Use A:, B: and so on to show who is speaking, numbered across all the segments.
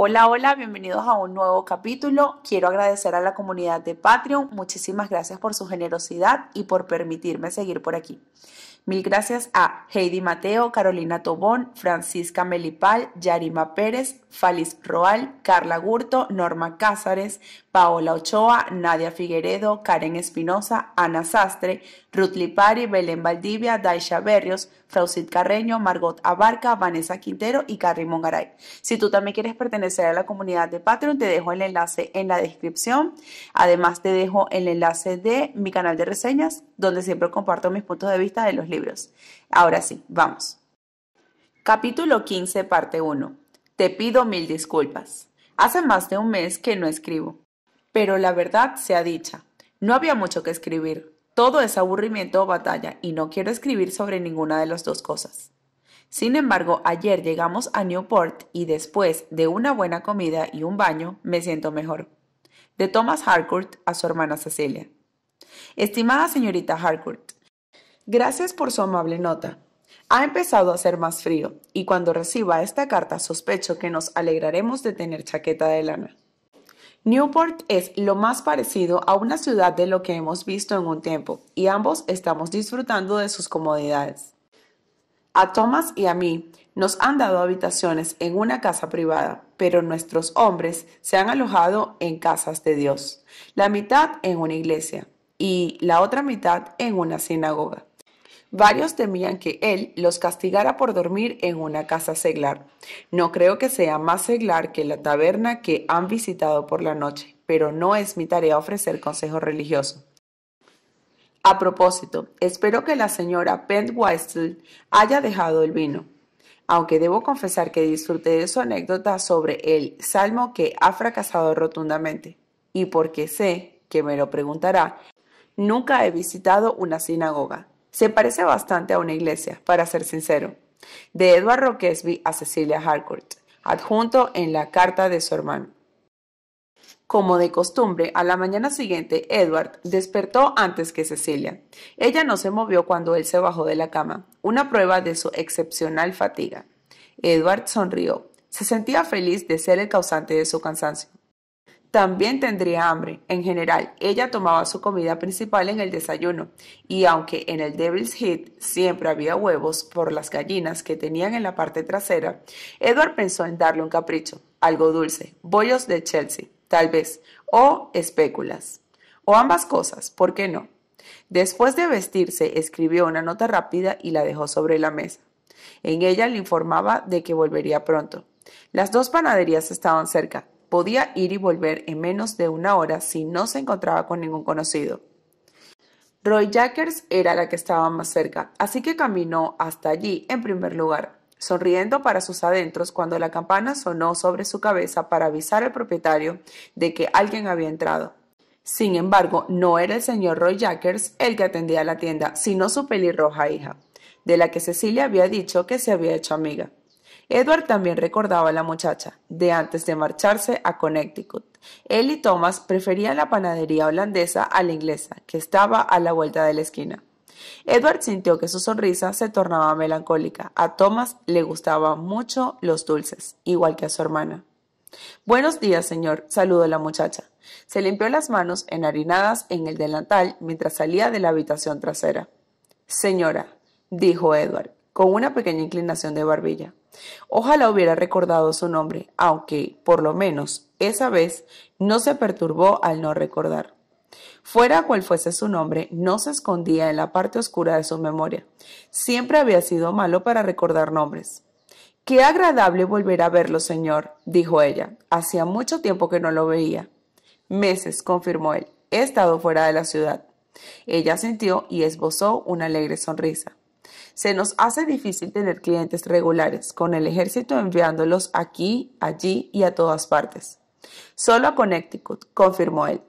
A: Hola, hola, bienvenidos a un nuevo capítulo. Quiero agradecer a la comunidad de Patreon. Muchísimas gracias por su generosidad y por permitirme seguir por aquí. Mil gracias a Heidi Mateo, Carolina Tobón, Francisca Melipal, Yarima Pérez, Falis Roal, Carla Gurto, Norma Cázares, Paola Ochoa, Nadia Figueredo, Karen Espinosa, Ana Sastre, Ruth Lipari, Belén Valdivia, Daisha Berrios, Fraucid Carreño, Margot Abarca, Vanessa Quintero y Carrie Mongaray. Si tú también quieres pertenecer a la comunidad de Patreon, te dejo el enlace en la descripción. Además, te dejo el enlace de mi canal de reseñas, donde siempre comparto mis puntos de vista de los libros. Ahora sí, vamos. Capítulo 15, parte 1. Te pido mil disculpas. Hace más de un mes que no escribo. Pero la verdad sea dicha, no había mucho que escribir. Todo es aburrimiento o batalla y no quiero escribir sobre ninguna de las dos cosas. Sin embargo, ayer llegamos a Newport y después de una buena comida y un baño me siento mejor. De Thomas Harcourt a su hermana Cecilia. Estimada señorita Harcourt, gracias por su amable nota. Ha empezado a hacer más frío y cuando reciba esta carta sospecho que nos alegraremos de tener chaqueta de lana. Newport es lo más parecido a una ciudad de lo que hemos visto en un tiempo y ambos estamos disfrutando de sus comodidades. A Thomas y a mí nos han dado habitaciones en una casa privada, pero nuestros hombres se han alojado en casas de Dios, la mitad en una iglesia y la otra mitad en una sinagoga. Varios temían que él los castigara por dormir en una casa seglar. No creo que sea más seglar que la taberna que han visitado por la noche, pero no es mi tarea ofrecer consejo religioso. A propósito, espero que la señora Pentweistel haya dejado el vino. Aunque debo confesar que disfruté de su anécdota sobre el salmo que ha fracasado rotundamente, y porque sé que me lo preguntará, nunca he visitado una sinagoga. Se parece bastante a una iglesia, para ser sincero. De Edward Roquesby a Cecilia Harcourt, adjunto en la carta de su hermano. Como de costumbre, a la mañana siguiente Edward despertó antes que Cecilia. Ella no se movió cuando él se bajó de la cama, una prueba de su excepcional fatiga. Edward sonrió. Se sentía feliz de ser el causante de su cansancio también tendría hambre. En general, ella tomaba su comida principal en el desayuno, y aunque en el Devil's Head siempre había huevos por las gallinas que tenían en la parte trasera, Edward pensó en darle un capricho, algo dulce, bollos de Chelsea, tal vez, o espéculas, o ambas cosas, ¿por qué no? Después de vestirse, escribió una nota rápida y la dejó sobre la mesa. En ella le informaba de que volvería pronto. Las dos panaderías estaban cerca, Podía ir y volver en menos de una hora si no se encontraba con ningún conocido. Roy Jackers era la que estaba más cerca, así que caminó hasta allí en primer lugar, sonriendo para sus adentros cuando la campana sonó sobre su cabeza para avisar al propietario de que alguien había entrado. Sin embargo, no era el señor Roy Jackers el que atendía la tienda, sino su pelirroja hija, de la que Cecilia había dicho que se había hecho amiga. Edward también recordaba a la muchacha, de antes de marcharse a Connecticut. Él y Thomas preferían la panadería holandesa a la inglesa, que estaba a la vuelta de la esquina. Edward sintió que su sonrisa se tornaba melancólica. A Thomas le gustaban mucho los dulces, igual que a su hermana. Buenos días, señor, saludó la muchacha. Se limpió las manos enharinadas en el delantal mientras salía de la habitación trasera. Señora, dijo Edward, con una pequeña inclinación de barbilla. Ojalá hubiera recordado su nombre, aunque, por lo menos, esa vez no se perturbó al no recordar. Fuera cual fuese su nombre, no se escondía en la parte oscura de su memoria. Siempre había sido malo para recordar nombres. Qué agradable volver a verlo, señor, dijo ella. Hacía mucho tiempo que no lo veía. Meses, confirmó él. He estado fuera de la ciudad. Ella sintió y esbozó una alegre sonrisa. Se nos hace difícil tener clientes regulares, con el ejército enviándolos aquí, allí y a todas partes. Solo a Connecticut, confirmó él.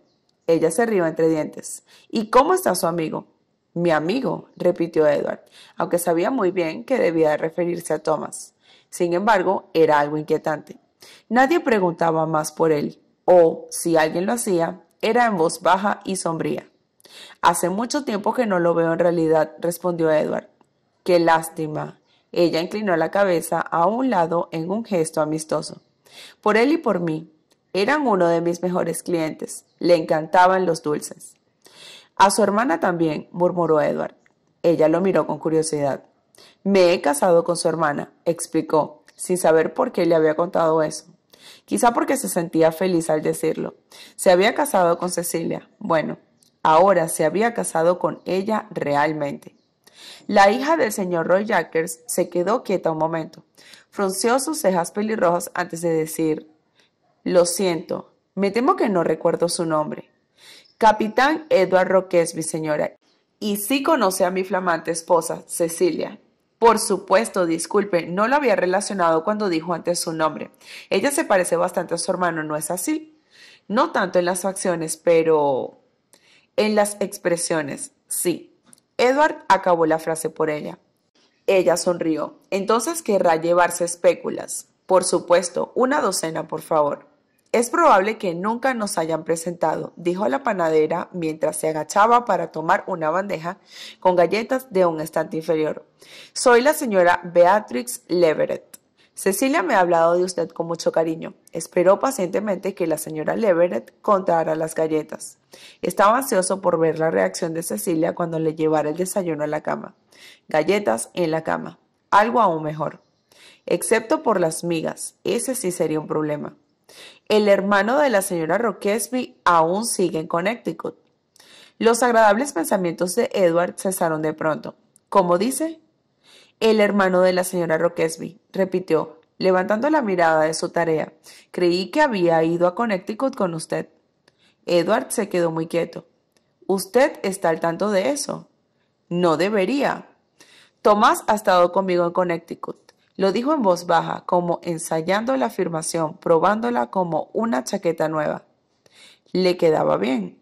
A: Ella se rió entre dientes. ¿Y cómo está su amigo? Mi amigo, repitió Edward, aunque sabía muy bien que debía referirse a Thomas. Sin embargo, era algo inquietante. Nadie preguntaba más por él, o, si alguien lo hacía, era en voz baja y sombría. Hace mucho tiempo que no lo veo en realidad, respondió Edward. Qué lástima. Ella inclinó la cabeza a un lado en un gesto amistoso. Por él y por mí. Eran uno de mis mejores clientes. Le encantaban los dulces. A su hermana también, murmuró Edward. Ella lo miró con curiosidad. Me he casado con su hermana, explicó, sin saber por qué le había contado eso. Quizá porque se sentía feliz al decirlo. Se había casado con Cecilia. Bueno, ahora se había casado con ella realmente. La hija del señor Roy Jackers se quedó quieta un momento. Frunció sus cejas pelirrojas antes de decir, Lo siento, me temo que no recuerdo su nombre. Capitán Edward Roques, mi señora. Y sí conoce a mi flamante esposa, Cecilia. Por supuesto, disculpe, no lo había relacionado cuando dijo antes su nombre. Ella se parece bastante a su hermano, ¿no es así? No tanto en las facciones, pero en las expresiones, sí. Edward acabó la frase por ella. Ella sonrió. Entonces querrá llevarse espéculas. Por supuesto, una docena, por favor. Es probable que nunca nos hayan presentado, dijo la panadera mientras se agachaba para tomar una bandeja con galletas de un estante inferior. Soy la señora Beatrix Leverett. Cecilia me ha hablado de usted con mucho cariño. Esperó pacientemente que la señora Leverett contara las galletas. Estaba ansioso por ver la reacción de Cecilia cuando le llevara el desayuno a la cama. Galletas en la cama. Algo aún mejor. Excepto por las migas. Ese sí sería un problema. El hermano de la señora Roquesby aún sigue en Connecticut. Los agradables pensamientos de Edward cesaron de pronto. Como dice, el hermano de la señora Roquesby, repitió, levantando la mirada de su tarea. Creí que había ido a Connecticut con usted. Edward se quedó muy quieto. ¿Usted está al tanto de eso? No debería. Tomás ha estado conmigo en Connecticut. Lo dijo en voz baja, como ensayando la afirmación, probándola como una chaqueta nueva. Le quedaba bien.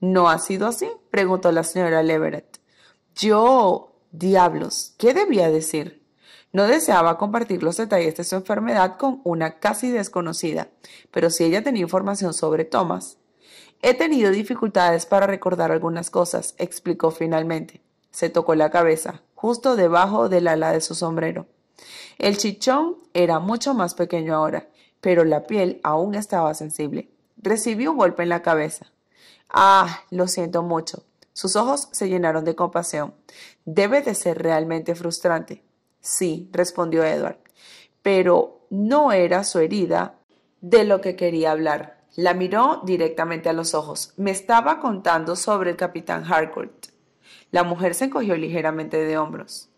A: ¿No ha sido así? preguntó la señora Leverett. Yo Diablos, ¿qué debía decir? No deseaba compartir los detalles de su enfermedad con una casi desconocida, pero si ella tenía información sobre Thomas. He tenido dificultades para recordar algunas cosas, explicó finalmente. Se tocó la cabeza, justo debajo del ala de su sombrero. El chichón era mucho más pequeño ahora, pero la piel aún estaba sensible. Recibió un golpe en la cabeza. Ah, lo siento mucho. Sus ojos se llenaron de compasión. Debe de ser realmente frustrante. Sí, respondió Edward, pero no era su herida de lo que quería hablar. La miró directamente a los ojos. Me estaba contando sobre el capitán Harcourt. La mujer se encogió ligeramente de hombros.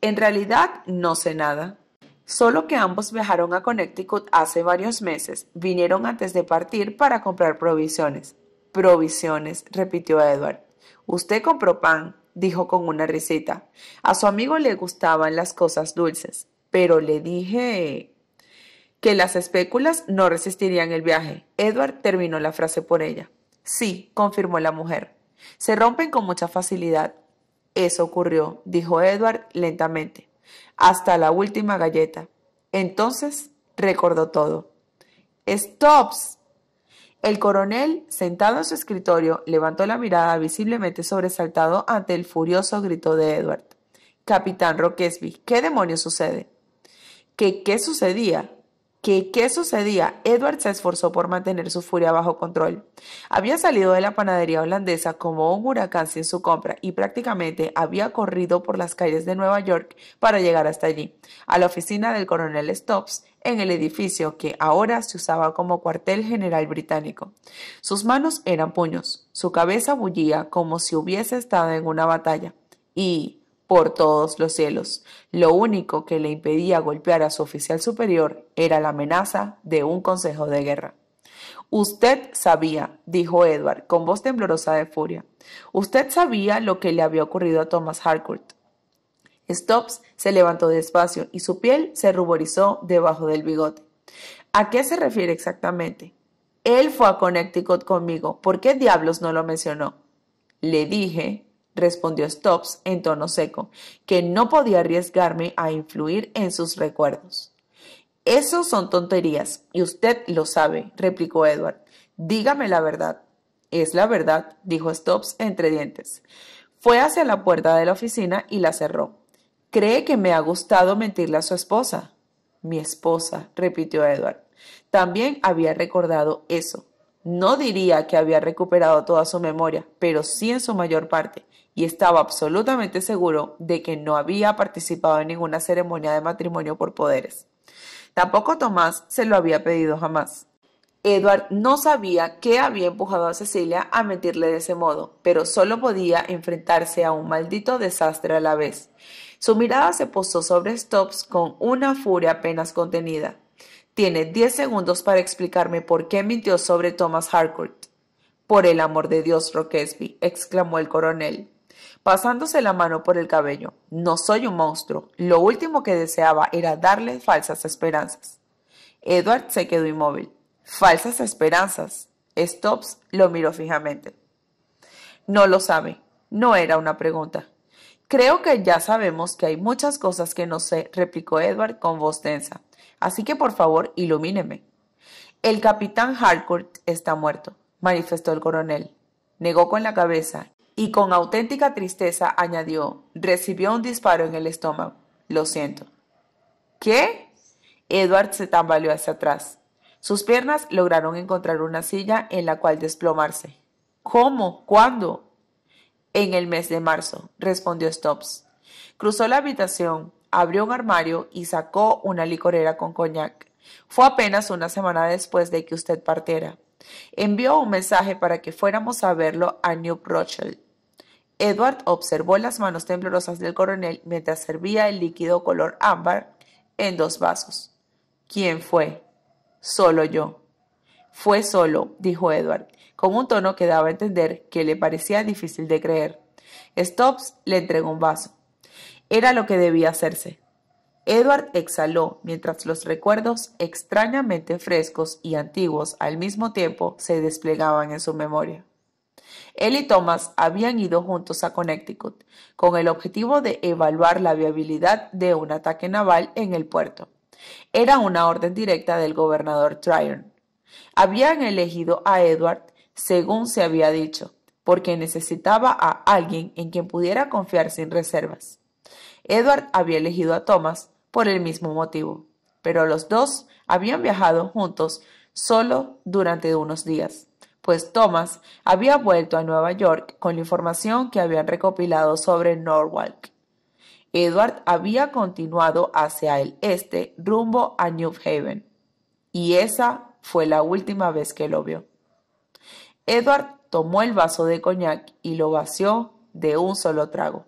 A: En realidad no sé nada. Solo que ambos viajaron a Connecticut hace varios meses. Vinieron antes de partir para comprar provisiones. Provisiones, repitió Edward. Usted compró pan, dijo con una risita. A su amigo le gustaban las cosas dulces, pero le dije que las espéculas no resistirían el viaje. Edward terminó la frase por ella. Sí, confirmó la mujer. Se rompen con mucha facilidad. Eso ocurrió, dijo Edward lentamente, hasta la última galleta. Entonces recordó todo. Stops, el coronel, sentado en su escritorio, levantó la mirada visiblemente sobresaltado ante el furioso grito de Edward. Capitán Roquesby, ¿qué demonios sucede? ¿Qué, qué sucedía? ¿qué sucedía? Edward se esforzó por mantener su furia bajo control. Había salido de la panadería holandesa como un huracán sin su compra y prácticamente había corrido por las calles de Nueva York para llegar hasta allí, a la oficina del coronel Stops, en el edificio que ahora se usaba como cuartel general británico. Sus manos eran puños, su cabeza bullía como si hubiese estado en una batalla. Y, por todos los cielos. Lo único que le impedía golpear a su oficial superior era la amenaza de un consejo de guerra. Usted sabía, dijo Edward, con voz temblorosa de furia. Usted sabía lo que le había ocurrido a Thomas Harcourt. Stops se levantó despacio y su piel se ruborizó debajo del bigote. ¿A qué se refiere exactamente? Él fue a Connecticut conmigo. ¿Por qué diablos no lo mencionó? Le dije, respondió Stubbs en tono seco, que no podía arriesgarme a influir en sus recuerdos. Eso son tonterías, y usted lo sabe, replicó Edward. Dígame la verdad. Es la verdad, dijo Stubbs entre dientes. Fue hacia la puerta de la oficina y la cerró. ¿Cree que me ha gustado mentirle a su esposa? Mi esposa, repitió Edward. También había recordado eso. No diría que había recuperado toda su memoria, pero sí en su mayor parte, y estaba absolutamente seguro de que no había participado en ninguna ceremonia de matrimonio por poderes. Tampoco Tomás se lo había pedido jamás. Edward no sabía qué había empujado a Cecilia a mentirle de ese modo, pero solo podía enfrentarse a un maldito desastre a la vez. Su mirada se posó sobre Stubbs con una furia apenas contenida. Tiene diez segundos para explicarme por qué mintió sobre Thomas Harcourt. Por el amor de Dios, Roquesby, exclamó el coronel, pasándose la mano por el cabello. No soy un monstruo. Lo último que deseaba era darle falsas esperanzas. Edward se quedó inmóvil. Falsas esperanzas. Stubbs lo miró fijamente. No lo sabe. No era una pregunta. Creo que ya sabemos que hay muchas cosas que no sé, replicó Edward con voz tensa. Así que por favor, ilumíneme. El capitán Harcourt está muerto, manifestó el coronel. Negó con la cabeza y con auténtica tristeza añadió, recibió un disparo en el estómago. Lo siento. ¿Qué? Edward se tambaleó hacia atrás. Sus piernas lograron encontrar una silla en la cual desplomarse. ¿Cómo? ¿Cuándo? en el mes de marzo, respondió Stubbs. Cruzó la habitación, abrió un armario y sacó una licorera con coñac. Fue apenas una semana después de que usted partiera. Envió un mensaje para que fuéramos a verlo a New Rochelle. Edward observó las manos temblorosas del coronel mientras servía el líquido color ámbar en dos vasos. ¿Quién fue? Solo yo. Fue solo, dijo Edward, con un tono que daba a entender que le parecía difícil de creer. Stops le entregó un vaso. Era lo que debía hacerse. Edward exhaló mientras los recuerdos extrañamente frescos y antiguos al mismo tiempo se desplegaban en su memoria. Él y Thomas habían ido juntos a Connecticut con el objetivo de evaluar la viabilidad de un ataque naval en el puerto. Era una orden directa del gobernador Tryon. Habían elegido a Edward, según se había dicho, porque necesitaba a alguien en quien pudiera confiar sin reservas. Edward había elegido a Thomas por el mismo motivo, pero los dos habían viajado juntos solo durante unos días, pues Thomas había vuelto a Nueva York con la información que habían recopilado sobre Norwalk. Edward había continuado hacia el este rumbo a New Haven, y esa fue la última vez que lo vio. Edward tomó el vaso de coñac y lo vació de un solo trago.